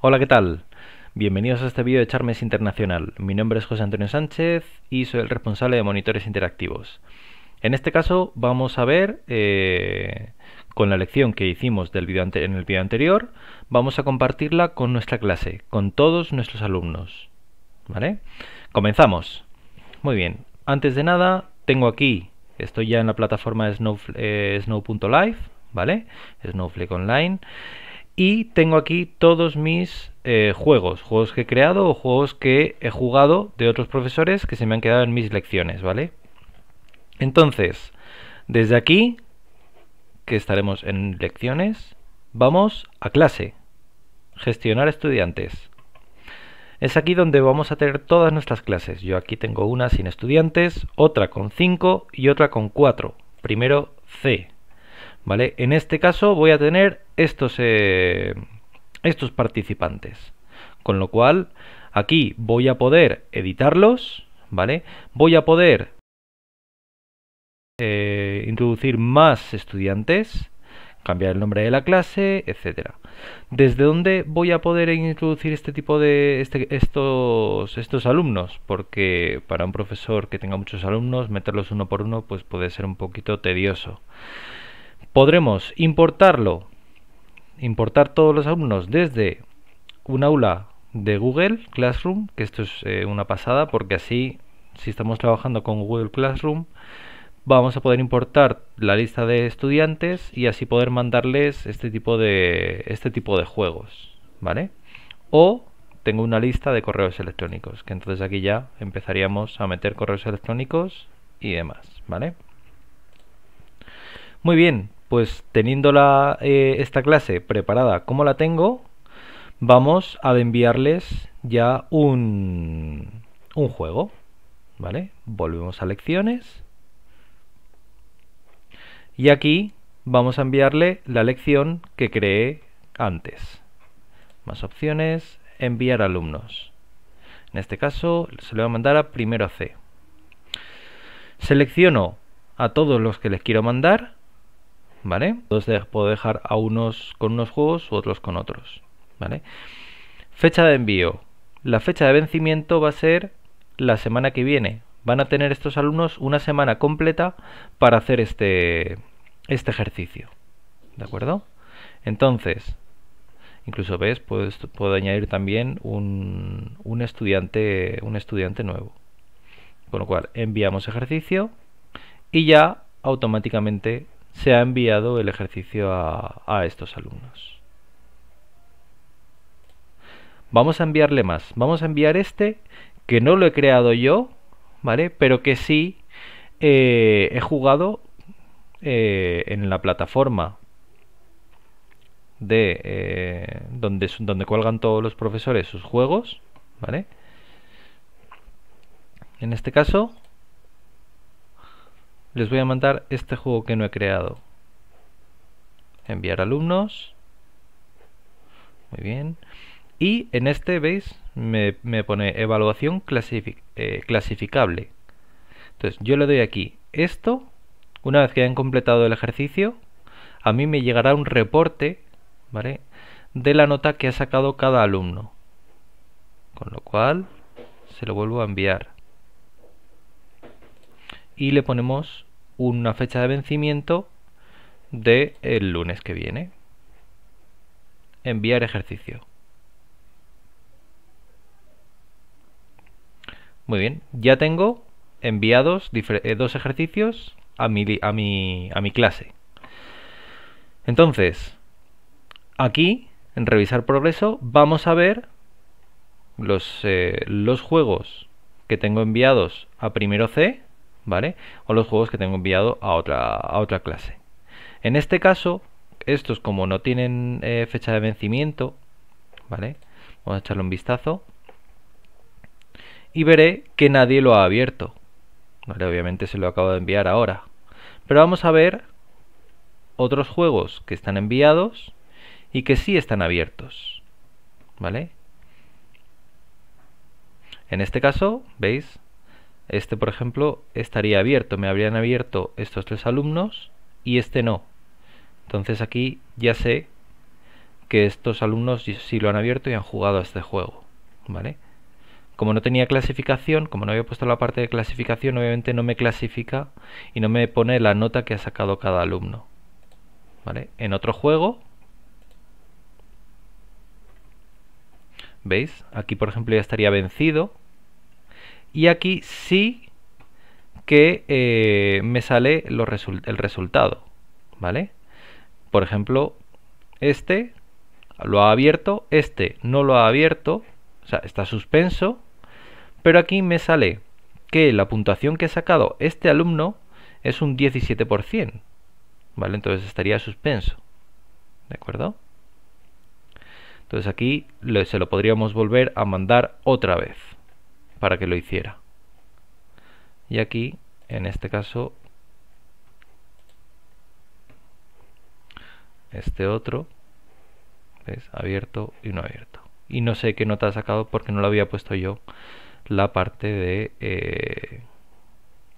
Hola, ¿qué tal? Bienvenidos a este vídeo de Charmes Internacional. Mi nombre es José Antonio Sánchez y soy el responsable de monitores interactivos. En este caso vamos a ver, eh, con la lección que hicimos del en el vídeo anterior, vamos a compartirla con nuestra clase, con todos nuestros alumnos. ¿Vale? Comenzamos. Muy bien. Antes de nada, tengo aquí, estoy ya en la plataforma Snow, eh, Snow.live, ¿vale? Snowflake Online. Y tengo aquí todos mis eh, juegos, juegos que he creado o juegos que he jugado de otros profesores que se me han quedado en mis lecciones, ¿vale? Entonces, desde aquí, que estaremos en lecciones, vamos a clase, gestionar estudiantes. Es aquí donde vamos a tener todas nuestras clases. Yo aquí tengo una sin estudiantes, otra con 5 y otra con 4. Primero C. ¿vale? En este caso voy a tener estos, eh, estos participantes, con lo cual aquí voy a poder editarlos, ¿vale? Voy a poder eh, introducir más estudiantes, cambiar el nombre de la clase, etcétera. ¿Desde dónde voy a poder introducir este tipo de este, estos, estos alumnos? Porque para un profesor que tenga muchos alumnos, meterlos uno por uno pues puede ser un poquito tedioso podremos importarlo, importar todos los alumnos desde un aula de Google Classroom, que esto es eh, una pasada porque así si estamos trabajando con Google Classroom vamos a poder importar la lista de estudiantes y así poder mandarles este tipo de este tipo de juegos, ¿vale? O tengo una lista de correos electrónicos, que entonces aquí ya empezaríamos a meter correos electrónicos y demás, ¿vale? Muy bien, pues teniendo eh, esta clase preparada como la tengo, vamos a enviarles ya un, juego. ¿Vale? Volvemos a lecciones. Y aquí vamos a enviarle la lección que creé antes. Más opciones, enviar alumnos. En este caso se le va a mandar a primero a C. Selecciono a todos los que les quiero mandar puedo dejar a unos con unos juegos, u otros con otros, ¿vale? Fecha de envío. La fecha de vencimiento va a ser la semana que viene. Van a tener estos alumnos una semana completa para hacer este, este ejercicio, ¿de acuerdo? Entonces, incluso ves, puedo, puedo añadir también un, estudiante, un estudiante nuevo. Con lo cual, enviamos ejercicio y ya automáticamente se ha enviado el ejercicio a, estos alumnos. Vamos a enviarle más. Vamos a enviar este, que no lo he creado yo, ¿vale? Pero que sí eh, he jugado eh, en la plataforma de eh, donde, donde cuelgan todos los profesores sus juegos, ¿vale? En este caso les voy a mandar este juego que no he creado. Enviar alumnos. Muy bien. Y en este, ¿veis? Me, pone evaluación eh, clasificable. Entonces, yo le doy aquí esto. Una vez que hayan completado el ejercicio, a mí me llegará un reporte, ¿vale? De la nota que ha sacado cada alumno. Con lo cual, se lo vuelvo a enviar. Y le ponemos una fecha de vencimiento de el lunes que viene. Enviar ejercicio. Muy bien, ya tengo enviados eh, dos ejercicios a mi, a mi, a mi clase. Entonces, aquí, en revisar progreso, vamos a ver los, eh, los juegos que tengo enviados a primero C ¿vale? O los juegos que tengo enviado a otra, a otra clase. En este caso, estos como no tienen eh, fecha de vencimiento, ¿vale? Vamos a echarle un vistazo. Y veré que nadie lo ha abierto. ¿Vale? Obviamente se lo acabo de enviar ahora. Pero vamos a ver otros juegos que están enviados y que sí están abiertos. ¿Vale? En este caso, ¿veis? Este, por ejemplo, estaría abierto. Me habrían abierto estos tres alumnos y este no. Entonces aquí ya sé que estos alumnos sí lo han abierto y han jugado a este juego. ¿Vale? Como no tenía clasificación, como no había puesto la parte de clasificación, obviamente no me clasifica y no me pone la nota que ha sacado cada alumno. En otro juego, ¿veis? Aquí por ejemplo ya estaría vencido y aquí sí que eh, me sale el resultado, ¿vale? Por ejemplo, este lo ha abierto, este no lo ha abierto, o sea, está suspenso, pero aquí me sale que la puntuación que ha sacado este alumno es un 17%, ¿vale? Entonces estaría suspenso, ¿de acuerdo? Entonces aquí se lo podríamos volver a mandar otra vez para que lo hiciera. Y aquí, en este caso, este otro, es Abierto y no abierto. Y no sé qué nota ha sacado porque no lo había puesto yo la parte de... Eh,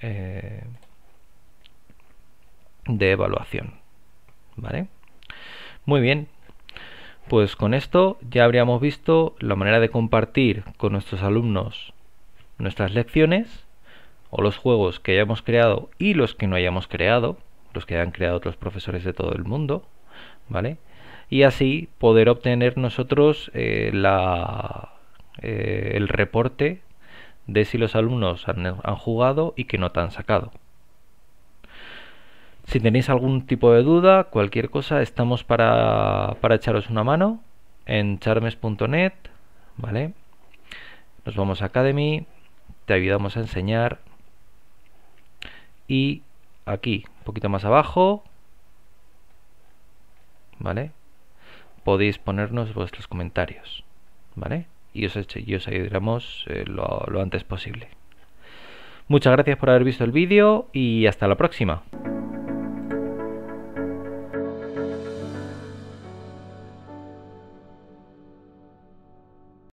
eh, de evaluación. ¿Vale? Muy bien. Pues con esto ya habríamos visto la manera de compartir con nuestros alumnos nuestras lecciones o los juegos que hayamos creado y los que no hayamos creado, los que han creado otros profesores de todo el mundo, ¿vale? Y así poder obtener nosotros eh, la, eh, el reporte de si los alumnos han, jugado y que no te han sacado. Si tenéis algún tipo de duda, cualquier cosa, estamos para, para echaros una mano en charmes.net, ¿vale? Nos vamos a Academy, te ayudamos a enseñar. Y aquí, un poquito más abajo, ¿vale? Podéis ponernos vuestros comentarios, ¿vale? Y os, ayudaremos eh, lo antes posible. Muchas gracias por haber visto el vídeo y hasta la próxima.